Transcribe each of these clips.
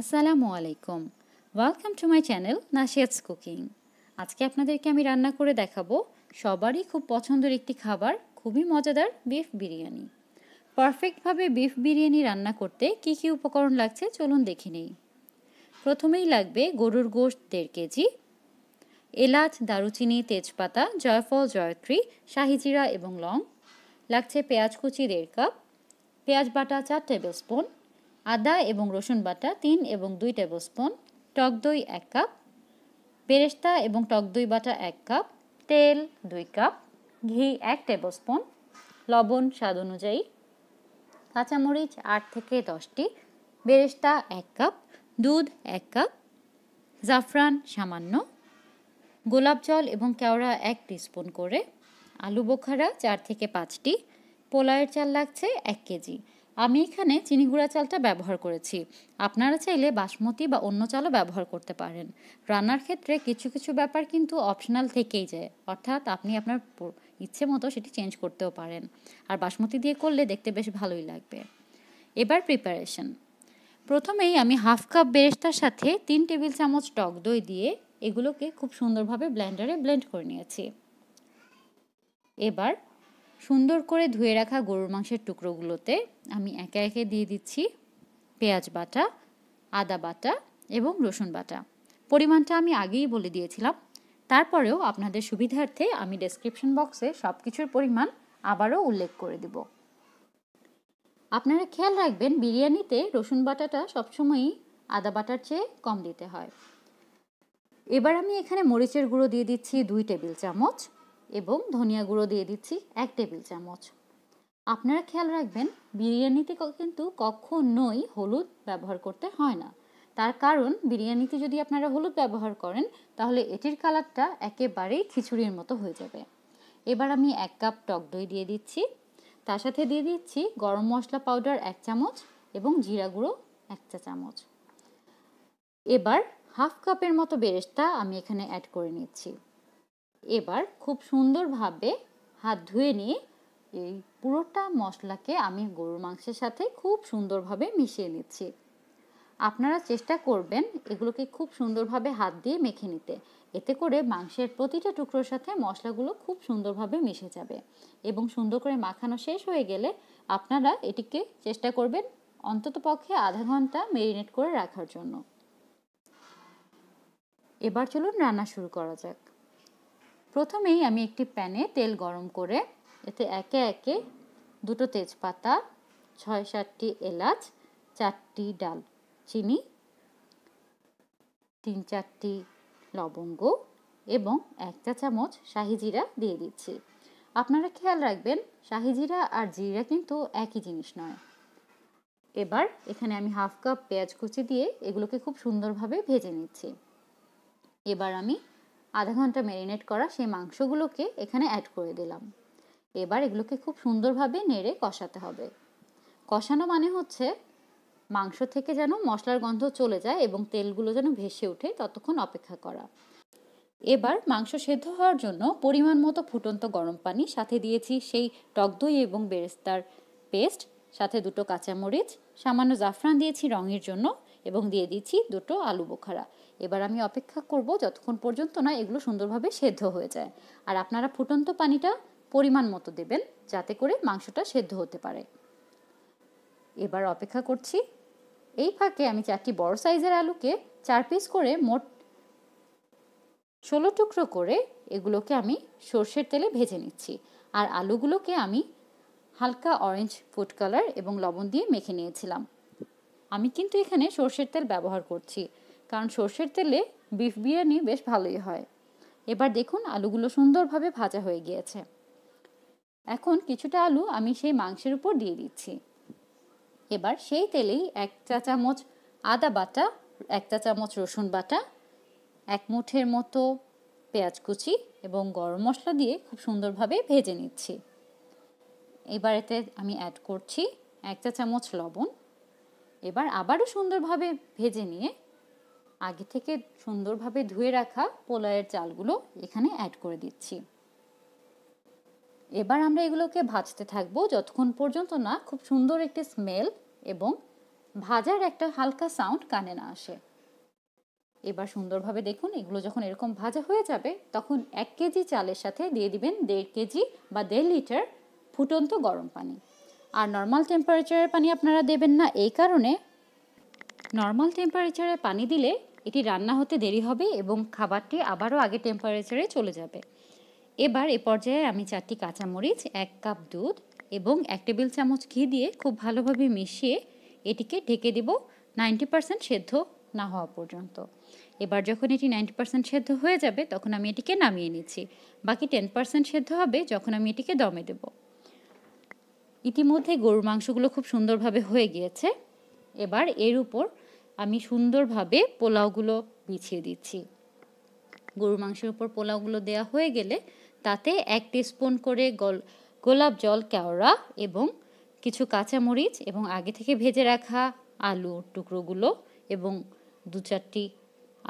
আসসালামু আলাইকুম welcome to my channel Nashia's cooking আজকে আপনাদেরকে আমি রান্না করে দেখাবো সবারই খুব পছন্দের একটি খাবার খুবই মজাদার বিফ বিরিয়ানি পারফেক্টভাবে বিফ বিরিয়ানি রান্না করতে কি কি উপকরণ লাগছে চলুন দেখে নেই প্রথমেই লাগবে গরুর গোশত দেড় কেজি এলাচ দারুচিনি তেজপাতা জয়ফল জয়ত্রী শাহিজিরা এবং লং লাগছে পেঁয়াজ কুচি দেড় কাপ পেঁয়াজ বাটা চার টেবিল স্পুন আদা এবং রসুন বাটা তিন এবং দুই টেবিল স্পুন টক দই এক কাপ বেরেস্তা এবং টক দই বাটা এক কাপ তেল দুই কাপ ঘি এক টেবিল স্পুন লবণ স্বাদ অনুযায়ী কাঁচামরিচ আট থেকে দশটি বেরেস্তা এক কাপ দুধ এক কাপ জাফরান সামান্য গোলাপ জল এবং কেওড়া এক স্পুন করে আলু বোখারা চার থেকে পাঁচটি পোলাওয়ের চাল লাগছে এক কেজি আমি এখানে চিনি গুঁড়া চালটা ব্যবহার করেছি আপনারা চাইলে বাসমতি বা অন্য চালও ব্যবহার করতে পারেন রান্নার ক্ষেত্রে কিছু কিছু ব্যাপার কিন্তু অপশনাল থেকেই যায় অর্থাৎ আপনি আপনার ইচ্ছে মতো সেটি চেঞ্জ করতেও পারেন আর বাসমতি দিয়ে করলে দেখতে বেশ ভালোই লাগবে এবার প্রিপারেশন প্রথমেই আমি হাফ কাপ বেরেস্তার সাথে তিন টেবিল চামচ টক দই দিয়ে এগুলোকে খুব সুন্দরভাবে ব্লেন্ডারে ব্লেন্ড করে নিয়েছি এবার সুন্দর করে ধুয়ে রাখা গরুর মাংসের টুকরোগুলোতে আমি একে একে দিয়ে দিচ্ছি পেঁয়াজ বাটা আদা বাটা এবং রসুন বাটা পরিমাণটা আমি আগেই বলে দিয়েছিলাম তারপরেও আপনাদের সুবিধার্থে আমি ডেসক্রিপশন বক্সে সব কিছুর পরিমাণ আবারও উল্লেখ করে দিব আপনারা খেয়াল রাখবেন বিরিয়ানিতে রসুন বাটাটা সবসময়ই আদা বাটার চেয়ে কম দিতে হয় এবার আমি এখানে মরিচের গুঁড়ো দিয়ে দিচ্ছি দুই টেবিল চামচ এবং ধনিয়া গুঁড়ো দিয়ে দিচ্ছি এক টেবিল চামচ আপনারা খেয়াল রাখবেন বিরিয়ানিতে কিন্তু কখনোই হলুদ ব্যবহার করতে হয় না তার কারণ বিরিয়ানিতে যদি আপনারা হলুদ ব্যবহার করেন তাহলে এটির কালারটা একেবারেই খিচুড়ির মতো হয়ে যাবে এবার আমি এক কাপ টক দই দিয়ে দিচ্ছি তার সাথে দিয়ে দিচ্ছি গরম মশলা পাউডার এক চামচ এবং জিরা গুঁড়ো এক চা চামচ এবার হাফ কাপের মতো বেরেস্তা আমি এখানে অ্যাড করে নিচ্ছি এবার খুব সুন্দরভাবে হাত ধুয়ে নিয়ে এই পুরোটা মশলাকে আমি গরুর মাংসের সাথে খুব সুন্দরভাবে মিশিয়ে নিচ্ছি আপনারা চেষ্টা করবেন এগুলোকে খুব সুন্দরভাবে হাত দিয়ে মেখে নিতে এতে করে মাংসের প্রতিটা টুকরোর সাথে মশলাগুলো খুব সুন্দরভাবে মিশে যাবে এবং সুন্দর করে মাখানো শেষ হয়ে গেলে আপনারা এটিকে চেষ্টা করবেন অন্তত পক্ষে আধা ঘন্টা মেরিনেট করে রাখার জন্য এবার চলুন রান্না শুরু করা যাক প্রথমেই আমি একটি প্যানে তেল গরম করে এতে একে একে দুটো তেজপাতা ছয় সাতটি এলাচ চারটি ডাল চিনি তিন চারটি লবঙ্গ এবং এক চা চামচ শাহি জিরা দিয়ে দিচ্ছি আপনারা খেয়াল রাখবেন শাহি জিরা আর জিরা কিন্তু একই জিনিস নয় এবার এখানে আমি হাফ কাপ পেঁয়াজ কুচি দিয়ে এগুলোকে খুব সুন্দরভাবে ভেজে নিচ্ছি এবার আমি আধা ঘন্টা ম্যারিনেট করা সেই মাংসগুলোকে এখানে অ্যাড করে দিলাম এবার এগুলোকে খুব সুন্দরভাবে নেড়ে কষাতে হবে কষানো মানে হচ্ছে মাংস থেকে যেন মশলার গন্ধ চলে যায় এবং তেলগুলো যেন ভেসে ওঠে ততক্ষণ অপেক্ষা করা এবার মাংস সেদ্ধ হওয়ার জন্য পরিমাণ মতো ফুটন্ত গরম পানি সাথে দিয়েছি সেই টক দই এবং বেরেস্তার পেস্ট সাথে দুটো কাঁচামরিচ সামান্য জাফরান দিয়েছি রঙের জন্য এবং দিয়ে দিচ্ছি দুটো আলু বোখারা এবার আমি অপেক্ষা করব যতক্ষণ পর্যন্ত না এগুলো সুন্দরভাবে সেদ্ধ হয়ে যায় আর আপনারা ফুটন্ত পানিটা পরিমাণ মতো দেবেন যাতে করে মাংসটা সেদ্ধ হতে পারে এবার অপেক্ষা করছি এই ফাঁকে আমি চারটি বড় সাইজের আলুকে চার পিস করে মোট ষোলো টুকরো করে এগুলোকে আমি সর্ষের তেলে ভেজে নিচ্ছি আর আলুগুলোকে আমি হালকা অরেঞ্জ ফুড কালার এবং লবণ দিয়ে মেখে নিয়েছিলাম আমি কিন্তু এখানে সর্ষের তেল ব্যবহার করছি কারণ সর্ষের তেলে বিফ বিরিয়ানি বেশ ভালোই হয় এবার দেখুন আলুগুলো সুন্দরভাবে ভাজা হয়ে গিয়েছে এখন কিছুটা আলু আমি সেই মাংসের উপর দিয়ে দিচ্ছি এবার সেই তেলেই এক চা চামচ আদা বাটা এক চা চামচ রসুন বাটা এক মুঠের মতো পেঁয়াজ কুচি এবং গরম মশলা দিয়ে খুব সুন্দরভাবে ভেজে নিচ্ছি এবার এতে আমি অ্যাড করছি এক চা চামচ লবণ এবার আবারও সুন্দরভাবে ভেজে নিয়ে আগে থেকে সুন্দরভাবে ধুয়ে রাখা পোলায়ের চালগুলো এখানে অ্যাড করে দিচ্ছি এবার আমরা এগুলোকে ভাজতে থাকবো যতক্ষণ পর্যন্ত না খুব সুন্দর একটি স্মেল এবং ভাজার একটা হালকা সাউন্ড কানে না আসে এবার সুন্দরভাবে দেখুন এগুলো যখন এরকম ভাজা হয়ে যাবে তখন এক কেজি চালের সাথে দিয়ে দিবেন দেড় কেজি বা দেড় লিটার ফুটন্ত গরম পানি আর নর্মাল টেম্পারেচারের পানি আপনারা দেবেন না এই কারণে নর্মাল টেম্পারেচারে পানি দিলে এটি রান্না হতে দেরি হবে এবং খাবারটি আবারও আগে টেম্পারেচারে চলে যাবে এবার এ পর্যায়ে আমি চারটি কাঁচামরিচ এক কাপ দুধ এবং এক টেবিল চামচ ঘি দিয়ে খুব ভালোভাবে মিশিয়ে এটিকে ঢেকে দেব নাইনটি পারসেন্ট সেদ্ধ না হওয়া পর্যন্ত এবার যখন এটি নাইনটি পারসেন্ট সেদ্ধ হয়ে যাবে তখন আমি এটিকে নামিয়ে নিচ্ছি বাকি টেন পারসেন্ট সেদ্ধ হবে যখন আমি এটিকে দমে দেবো ইতিমধ্যে গরুর মাংসগুলো খুব সুন্দরভাবে হয়ে গিয়েছে এবার এর উপর আমি সুন্দরভাবে পোলাওগুলো বিছিয়ে দিচ্ছি গরুর মাংসের উপর পোলাওগুলো দেয়া হয়ে গেলে তাতে এক স্পুন করে গল গোলাপ জল কেওড়া এবং কিছু কাঁচামরিচ এবং আগে থেকে ভেজে রাখা আলু টুকরোগুলো এবং দু চারটি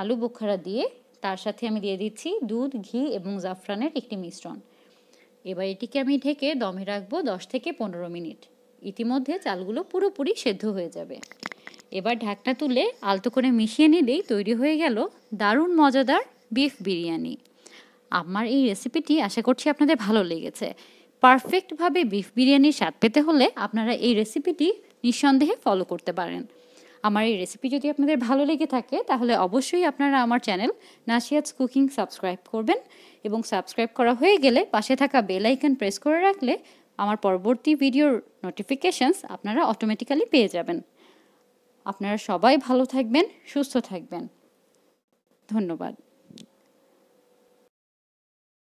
আলু বোখারা দিয়ে তার সাথে আমি দিয়ে দিচ্ছি দুধ ঘি এবং জাফরানের একটি মিশ্রণ এবার এটিকে আমি ঢেকে দমে রাখবো দশ থেকে পনেরো মিনিট ইতিমধ্যে চালগুলো পুরোপুরি সেদ্ধ হয়ে যাবে এবার ঢাকনা তুলে আলতো করে মিশিয়ে নিলেই তৈরি হয়ে গেল দারুণ মজাদার বিফ বিরিয়ানি আমার এই রেসিপিটি আশা করছি আপনাদের ভালো লেগেছে পারফেক্টভাবে বিফ বিরিয়ানির স্বাদ পেতে হলে আপনারা এই রেসিপিটি নিঃসন্দেহে ফলো করতে পারেন আমার এই রেসিপি যদি আপনাদের ভালো লেগে থাকে তাহলে অবশ্যই আপনারা আমার চ্যানেল নাসিয়াজ কুকিং সাবস্ক্রাইব করবেন এবং সাবস্ক্রাইব করা হয়ে গেলে পাশে থাকা বেল আইকন প্রেস করে রাখলে আমার পরবর্তী ভিডিওর নোটিফিকেশানস আপনারা অটোমেটিক্যালি পেয়ে যাবেন আপনারা সবাই ভালো থাকবেন সুস্থ থাকবেন ধন্যবাদ